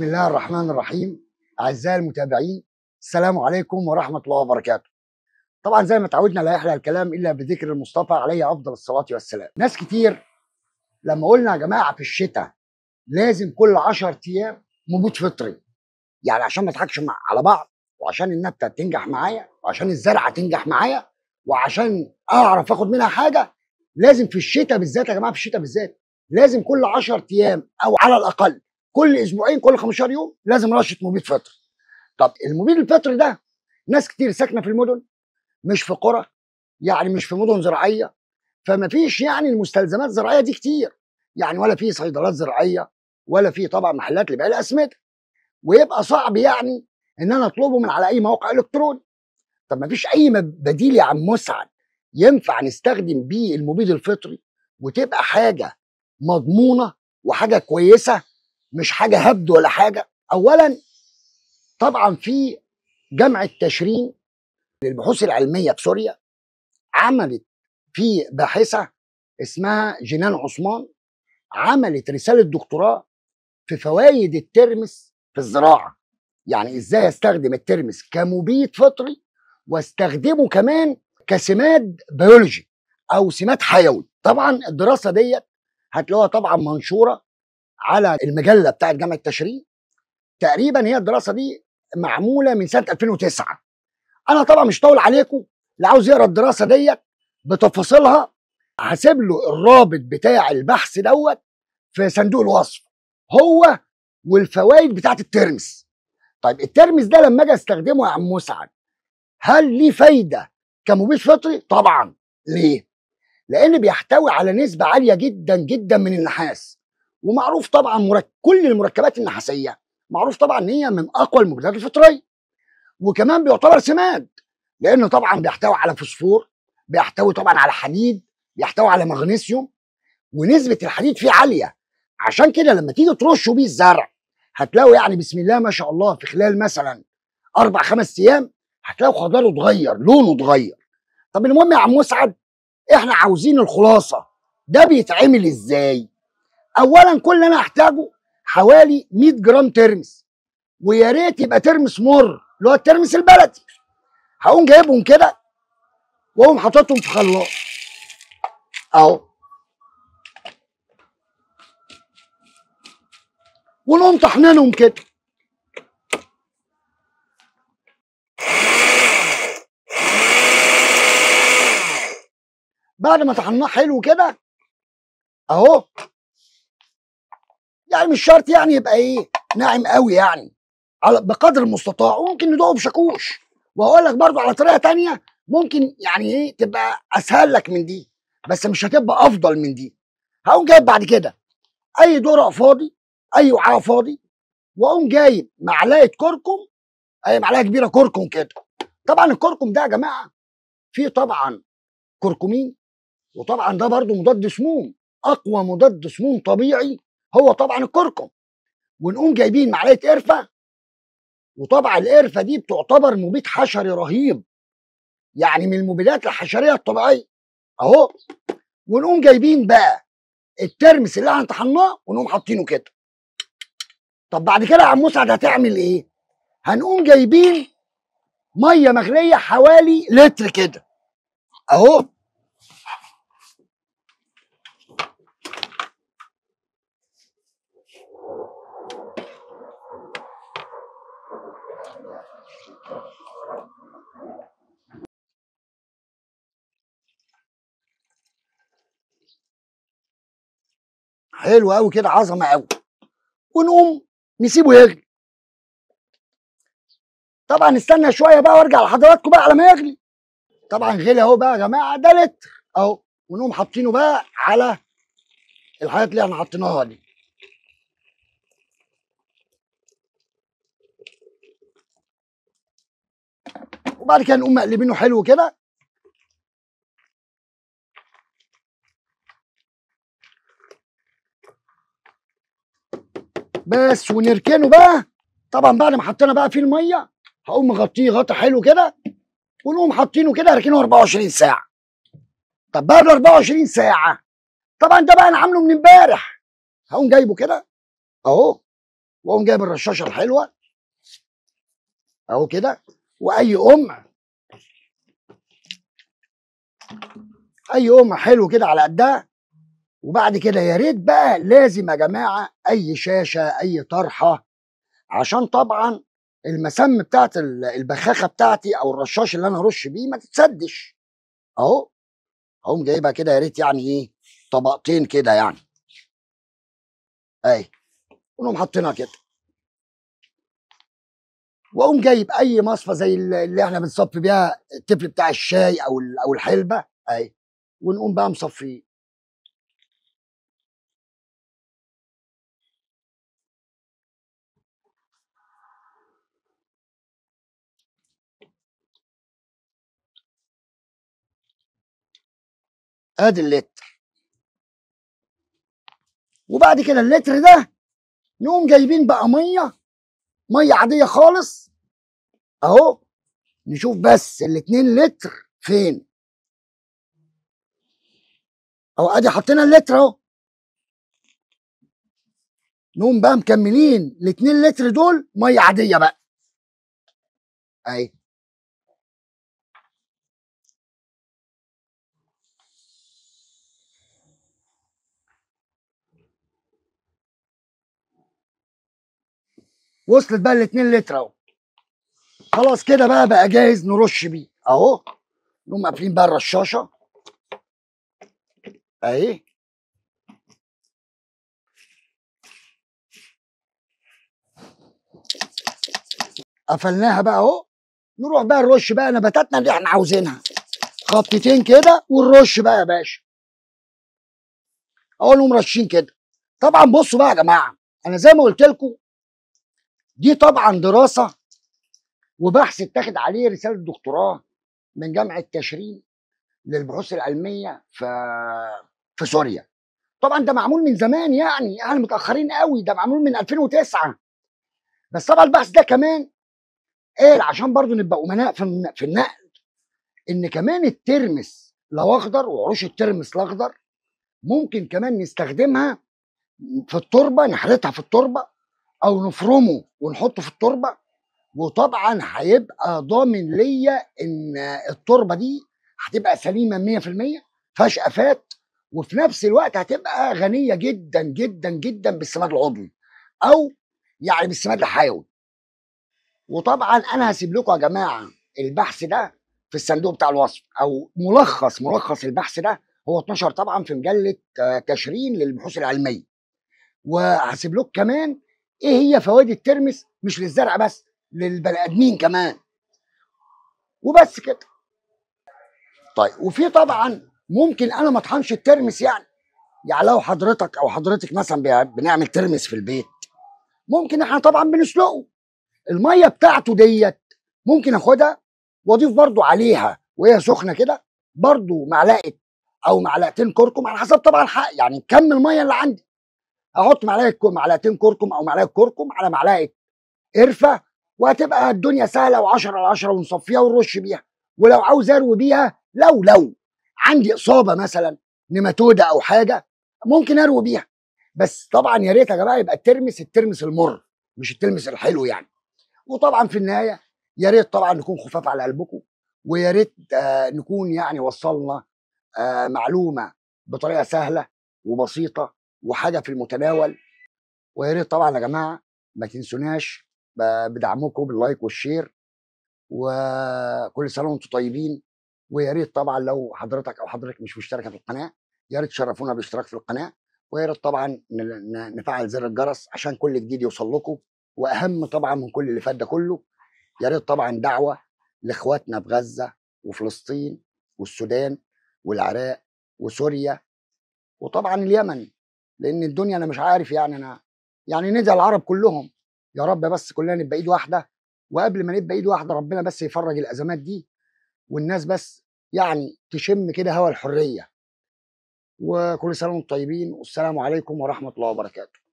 بسم الله الرحمن الرحيم أعزائي المتابعين السلام عليكم ورحمة الله وبركاته طبعا زي ما تعودنا لا يحلى الكلام إلا بذكر المصطفى عليه أفضل الصلاة والسلام ناس كتير لما قلنا يا جماعة في الشتاء لازم كل 10 أيام مبيد فطري يعني عشان ما نضحكش على بعض وعشان النبتة تنجح معايا وعشان الزرعة تنجح معايا وعشان أعرف آخد منها حاجة لازم في الشتاء بالذات يا جماعة في الشتاء بالذات لازم كل 10 أيام أو على الأقل كل اسبوعين كل 15 يوم لازم رشه مبيد فطر طب المبيد الفطر ده ناس كتير ساكنه في المدن مش في قرى يعني مش في مدن زراعيه فما فيش يعني المستلزمات الزراعيه دي كتير يعني ولا في صيدلات زراعيه ولا في طبعا محلات لبيع الاسمده ويبقى صعب يعني ان انا اطلبه من على اي موقع الكتروني طب ما فيش اي بديل يا عم مسعد ينفع نستخدم بيه المبيد الفطري وتبقى حاجه مضمونه وحاجه كويسه مش حاجه هبد ولا حاجه اولا طبعا في جامعة تشرين للبحوث العلميه في سوريا عملت في باحثه اسمها جنان عثمان عملت رساله دكتوراه في فوائد الترمس في الزراعه يعني ازاي استخدم الترمس كمبيد فطري واستخدمه كمان كسماد بيولوجي او سماد حيوي طبعا الدراسه ديت هتلاقوها طبعا منشوره على المجله بتاعه جامعه تشرين تقريبا هي الدراسه دي معموله من سنه 2009 انا طبعا مش طول عليكم اللي عاوز يقرا الدراسه ديت بتفاصيلها هسيب له الرابط بتاع البحث دوت في صندوق الوصف هو والفوائد بتاعة الترمس طيب الترمس ده لما اجي استخدمه يا عم مسعد هل ليه فايده كمبيد فطري طبعا ليه لان بيحتوي على نسبه عاليه جدا جدا من النحاس ومعروف طبعا مرك... كل المركبات النحاسيه معروف طبعا ان هي من اقوى المبيدات الفطريه وكمان بيعتبر سماد لانه طبعا بيحتوي على فوسفور بيحتوي طبعا على حديد بيحتوي على مغنيسيوم ونسبه الحديد فيه عاليه عشان كده لما تيجي ترشوا بيه الزرع هتلاقوا يعني بسم الله ما شاء الله في خلال مثلا اربع خمس ايام هتلاقوا خضاره اتغير لونه اتغير طب المهم يا عم مسعد احنا عاوزين الخلاصه ده بيتعمل ازاي اولا كل اللي انا هحتاجه حوالي 100 جرام ترمس ويا ريت يبقى ترمس مر اللي هو الترمس البلدي هقوم جايبهم كده واقوم حاططهم في خلاط اهو ونقوم طحنينهم كده بعد ما طحناه حلو كده اهو يعني مش شرط يعني يبقى ايه ناعم قوي يعني على بقدر المستطاع وممكن ندوقه بشاكوش وهقول لك برضو على طريقه تانية ممكن يعني ايه تبقى اسهل لك من دي بس مش هتبقى افضل من دي هقوم جايب بعد كده اي درع فاضي اي وعاء فاضي واقوم جايب معلقه كركم اي معلقه كبيره كركم كده طبعا الكركم ده يا جماعه فيه طبعا كركمين وطبعا ده برضو مضاد سموم اقوى مضاد سموم طبيعي هو طبعا الكركم ونقوم جايبين معلقه قرفه وطبعا القرفه دي بتعتبر مبيد حشري رهيب يعني من المبيدات الحشريه الطبيعيه اهو ونقوم جايبين بقى الترمس اللي احنا طحناه ونقوم حاطينه كده طب بعد كده يا عم مسعد هتعمل ايه هنقوم جايبين ميه مغليه حوالي لتر كده اهو حلو قوي كده عظمه قوي ونقوم نسيبه يغلي طبعا استنى شويه بقى وارجع لحضراتكم بقى على ما يغلي طبعا غلي اهو بقى يا جماعه ده لتر اهو ونقوم حاطينه بقى على الحاجات اللي احنا حطيناها دي وبعد كده نقوم مقلبينه حلو كده بس ونركنه بقى طبعا بعد ما حطينا بقى فيه الميه هقوم مغطيه غطا حلو كده ونقوم حاطينه كده اركنه 24 ساعه طب بعد 24 ساعه طبعا ده بقى انا عامله من امبارح هقوم جايبه كده اهو واقوم جايب الرشاشه الحلوه اهو كده واي ام اي ام حلو كده على قدها وبعد كده يا ريت بقى لازم يا جماعه اي شاشه اي طرحه عشان طبعا المسام بتاعت البخاخه بتاعتي او الرشاش اللي انا هرش بيه ما تتسدش اهو هقوم جايبها كده يا ريت يعني ايه طبقتين كده يعني اهي ونقوم حاطينها كده واقوم جايب اي مصفى زي اللي احنا بنصفي بيها التفل بتاع الشاي او او الحلبه اهي ونقوم بقى مصفيه ادي اللتر وبعد كده اللتر ده نقوم جايبين بقى ميه ميه عاديه خالص اهو نشوف بس الاتنين لتر فين اهو ادي حطينا اللتر اهو نقوم بقى مكملين الاتنين لتر دول ميه عاديه بقى اهي وصلت بقى ال 2 لتر اهو خلاص كده بقى بقى جاهز نرش بيه اهو نقوم قافلين بقى الرشاشه اهي قفلناها بقى اهو نروح بقى نرش بقى نباتاتنا اللي احنا عاوزينها خطتين كده ونرش بقى يا باشا اهو نقوم رشين كده طبعا بصوا بقى يا جماعه انا زي ما قلت لكم دي طبعا دراسه وبحث اتاخد عليه رساله دكتوراه من جامعه تشرين للبحوث العلميه في في سوريا طبعا ده معمول من زمان يعني احنا متاخرين قوي ده معمول من 2009 بس طبعا البحث ده كمان قال عشان برضه نبقى امناء في في النقل ان كمان الترمس لو اخضر وعروش الترمس الاخضر ممكن كمان نستخدمها في التربه نحرتها في التربه او نفرمه ونحطه في التربه وطبعا هيبقى ضامن ليا ان التربه دي هتبقى سليمه 100% فيهاش افات وفي نفس الوقت هتبقى غنيه جدا جدا جدا بالسماد العضوي او يعني بالسماد الحيوي وطبعا انا هسيب لكم يا جماعه البحث ده في الصندوق بتاع الوصف او ملخص ملخص البحث ده هو اتنشر طبعا في مجله تشرين للبحوث العلميه وهسيب لكم كمان ايه هي فوائد الترمس مش للزرع بس للبني ادمين كمان وبس كده طيب وفي طبعا ممكن انا ما اطحنش الترمس يعني يعني لو حضرتك او حضرتك مثلا بنعمل ترمس في البيت ممكن احنا طبعا بنسلقه الميه بتاعته ديت ممكن اخدها واضيف برضو عليها وهي سخنه كده برضو معلقه او معلقتين كركم على حسب طبعا الحق يعني كم الميه اللي عندي احط معلقه معلقتين كركم او معلقه كركم على معلقه قرفه وهتبقى الدنيا سهله و10 على 10 ونصفيها ونرش بيها ولو عاوز اروي بيها لو لو عندي اصابه مثلا نماتودة او حاجه ممكن اروي بيها بس طبعا يا ريت يا جماعه يبقى الترمس الترمس المر مش الترمس الحلو يعني وطبعا في النهايه يا ريت طبعا نكون خفاف على قلبكم ويا ريت آه نكون يعني وصلنا آه معلومه بطريقه سهله وبسيطه وحاجه في المتناول ويا ريت طبعا يا جماعه ما تنسوناش بدعمكم باللايك والشير وكل سنه وانتم طيبين ويا ريت طبعا لو حضرتك او حضرتك مش مشتركه في القناه يا ريت تشرفونا بالاشتراك في القناه ويا ريت طبعا نفعل زر الجرس عشان كل جديد يوصل لكم واهم طبعا من كل اللي فات ده كله يا ريت طبعا دعوه لاخواتنا في غزه وفلسطين والسودان والعراق وسوريا وطبعا اليمن لان الدنيا انا مش عارف يعني انا يعني ندى العرب كلهم يا رب بس كلنا نبقى ايد واحده وقبل ما نبقى ايد واحده ربنا بس يفرج الازمات دي والناس بس يعني تشم كده هوا الحريه وكل سنه وانتم طيبين والسلام عليكم ورحمه الله وبركاته